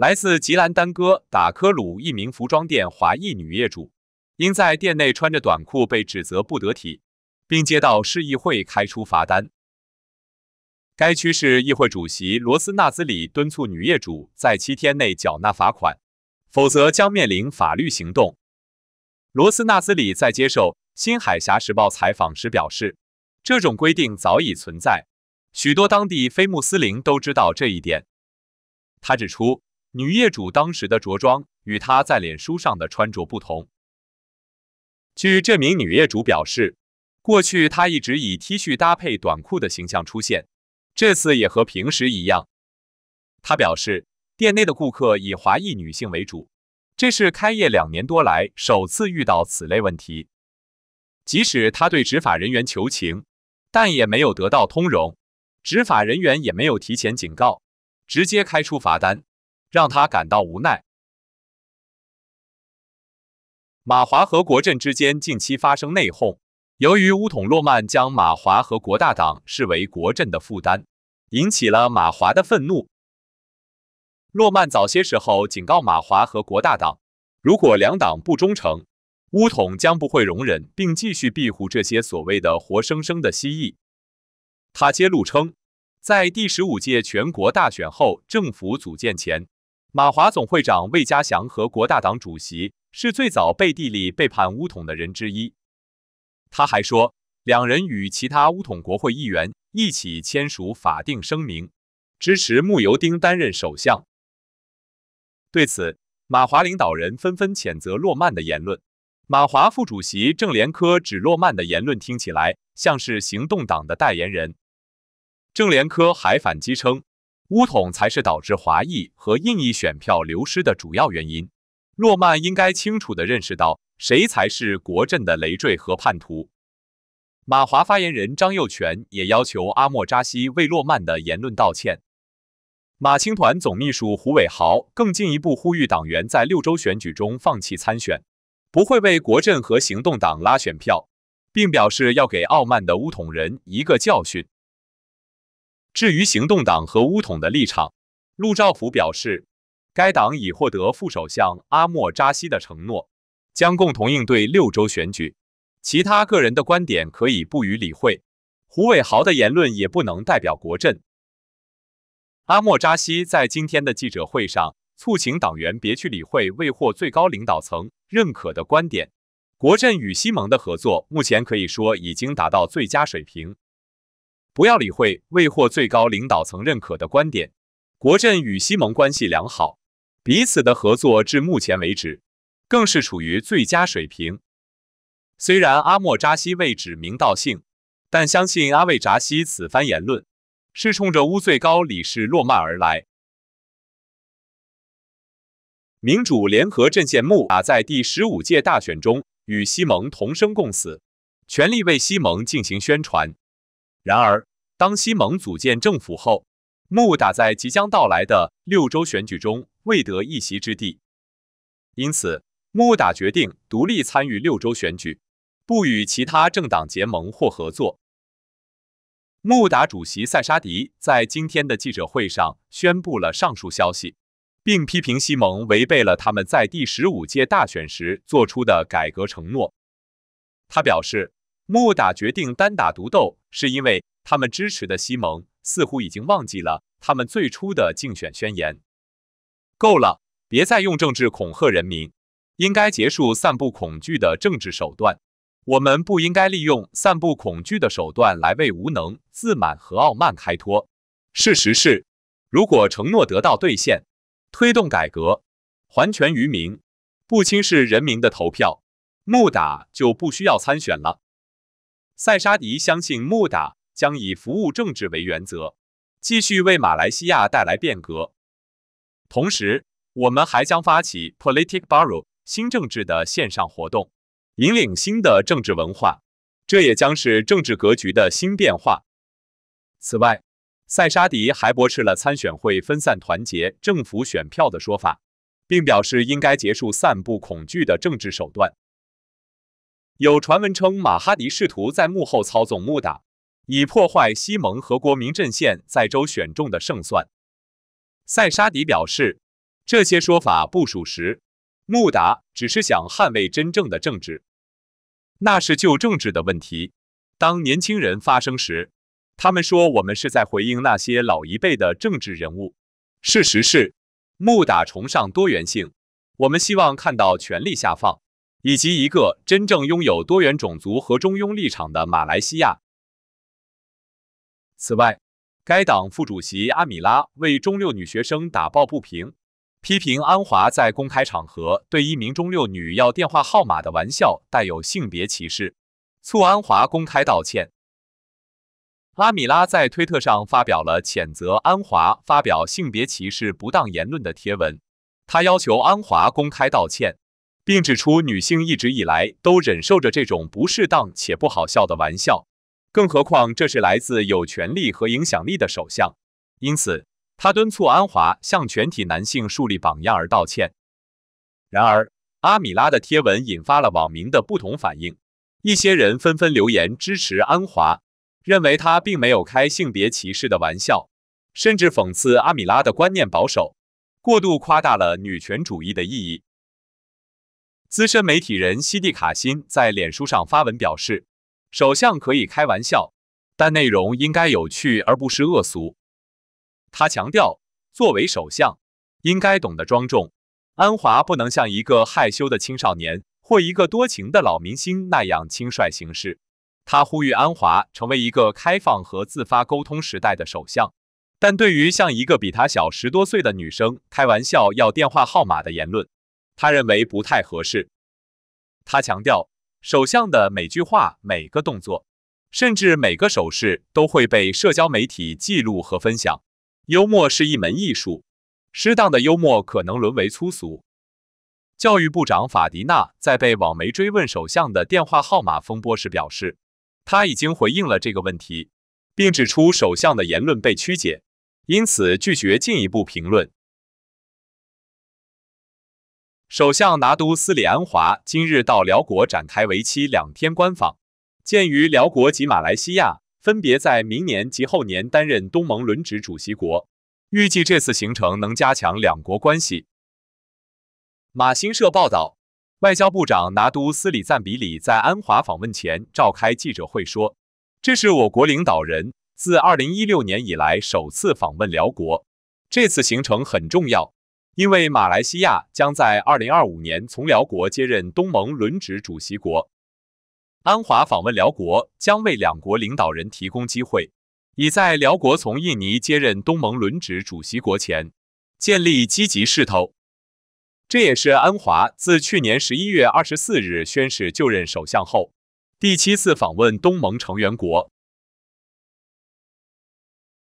来自吉兰丹哥打科鲁一名服装店华裔女业主，因在店内穿着短裤被指责不得体，并接到市议会开出罚单。该区市议会主席罗斯纳兹里敦促女业主在七天内缴纳罚款，否则将面临法律行动。罗斯纳兹里在接受《新海峡时报》采访时表示，这种规定早已存在，许多当地非穆斯林都知道这一点。他指出。女业主当时的着装与她在脸书上的穿着不同。据这名女业主表示，过去她一直以 T 恤搭配短裤的形象出现，这次也和平时一样。她表示，店内的顾客以华裔女性为主，这是开业两年多来首次遇到此类问题。即使她对执法人员求情，但也没有得到通融，执法人员也没有提前警告，直接开出罚单。让他感到无奈。马华和国政之间近期发生内讧，由于乌统诺曼将马华和国大党视为国政的负担，引起了马华的愤怒。诺曼早些时候警告马华和国大党，如果两党不忠诚，乌统将不会容忍并继续庇护这些所谓的活生生的蜥蜴。他揭露称，在第十五届全国大选后政府组建前。马华总会长魏嘉祥和国大党主席是最早背地里背叛乌统的人之一。他还说，两人与其他乌统国会议员一起签署法定声明，支持穆尤丁担任首相。对此，马华领导人纷纷谴责诺曼的言论。马华副主席郑连科指诺曼的言论听起来像是行动党的代言人。郑连科还反击称。巫统才是导致华裔和印裔选票流失的主要原因。诺曼应该清楚地认识到，谁才是国阵的累赘和叛徒。马华发言人张佑全也要求阿莫扎西为诺曼的言论道歉。马青团总秘书胡伟豪更进一步呼吁党员在六州选举中放弃参选，不会为国阵和行动党拉选票，并表示要给傲慢的巫统人一个教训。至于行动党和乌统的立场，陆兆福表示，该党已获得副首相阿莫扎西的承诺，将共同应对六州选举。其他个人的观点可以不予理会，胡伟豪的言论也不能代表国阵。阿莫扎西在今天的记者会上促请党员别去理会未获最高领导层认可的观点。国阵与西盟的合作目前可以说已经达到最佳水平。不要理会未获最高领导层认可的观点。国阵与西盟关系良好，彼此的合作至目前为止更是处于最佳水平。虽然阿莫扎西未指名道姓，但相信阿魏扎西此番言论是冲着乌最高理事洛曼而来。民主联合阵线穆标在第十五届大选中与西盟同生共死，全力为西盟进行宣传。然而，当西蒙组建政府后，穆达在即将到来的六州选举中未得一席之地，因此穆达决定独立参与六州选举，不与其他政党结盟或合作。穆达主席塞沙迪在今天的记者会上宣布了上述消息，并批评西蒙违背了他们在第十五届大选时做出的改革承诺。他表示。穆达决定单打独斗，是因为他们支持的西蒙似乎已经忘记了他们最初的竞选宣言。够了，别再用政治恐吓人民，应该结束散布恐惧的政治手段。我们不应该利用散布恐惧的手段来为无能、自满和傲慢开脱。事实是，如果承诺得到兑现，推动改革，还权于民，不轻视人民的投票，穆达就不需要参选了。塞沙迪相信穆达将以服务政治为原则，继续为马来西亚带来变革。同时，我们还将发起 Politic Baru 新政治的线上活动，引领新的政治文化。这也将是政治格局的新变化。此外，塞沙迪还驳斥了参选会分散团结政府选票的说法，并表示应该结束散布恐惧的政治手段。有传闻称，马哈迪试图在幕后操纵穆达，以破坏西蒙和国民阵线在州选中的胜算。塞沙迪表示，这些说法不属实，穆达只是想捍卫真正的政治，那是旧政治的问题。当年轻人发声时，他们说我们是在回应那些老一辈的政治人物。事实是，穆达崇尚多元性，我们希望看到权力下放。以及一个真正拥有多元种族和中庸立场的马来西亚。此外，该党副主席阿米拉为中六女学生打抱不平，批评安华在公开场合对一名中六女要电话号码的玩笑带有性别歧视，促安华公开道歉。阿米拉在推特上发表了谴责安华发表性别歧视不当言论的贴文，他要求安华公开道歉。并指出，女性一直以来都忍受着这种不适当且不好笑的玩笑，更何况这是来自有权力和影响力的首相。因此，他敦促安华向全体男性树立榜样而道歉。然而，阿米拉的贴文引发了网民的不同反应。一些人纷纷留言支持安华，认为他并没有开性别歧视的玩笑，甚至讽刺阿米拉的观念保守，过度夸大了女权主义的意义。资深媒体人西蒂卡辛在脸书上发文表示：“首相可以开玩笑，但内容应该有趣而不是恶俗。”他强调，作为首相，应该懂得庄重。安华不能像一个害羞的青少年或一个多情的老明星那样轻率行事。他呼吁安华成为一个开放和自发沟通时代的首相。但对于像一个比他小十多岁的女生开玩笑要电话号码的言论，他认为不太合适。他强调，首相的每句话、每个动作，甚至每个手势，都会被社交媒体记录和分享。幽默是一门艺术，适当的幽默可能沦为粗俗。教育部长法迪纳在被网媒追问首相的电话号码风波时表示，他已经回应了这个问题，并指出首相的言论被曲解，因此拒绝进一步评论。首相拿督斯里安华今日到辽国展开为期两天官访。鉴于辽国及马来西亚分别在明年及后年担任东盟轮值主席国，预计这次行程能加强两国关系。马新社报道，外交部长拿督斯里赞比里在安华访问前召开记者会说：“这是我国领导人自2016年以来首次访问辽国，这次行程很重要。”因为马来西亚将在2025年从辽国接任东盟轮值主席国，安华访问辽国将为两国领导人提供机会，以在辽国从印尼接任东盟轮值主席国前建立积极势头。这也是安华自去年11月24日宣誓就任首相后第七次访问东盟成员国。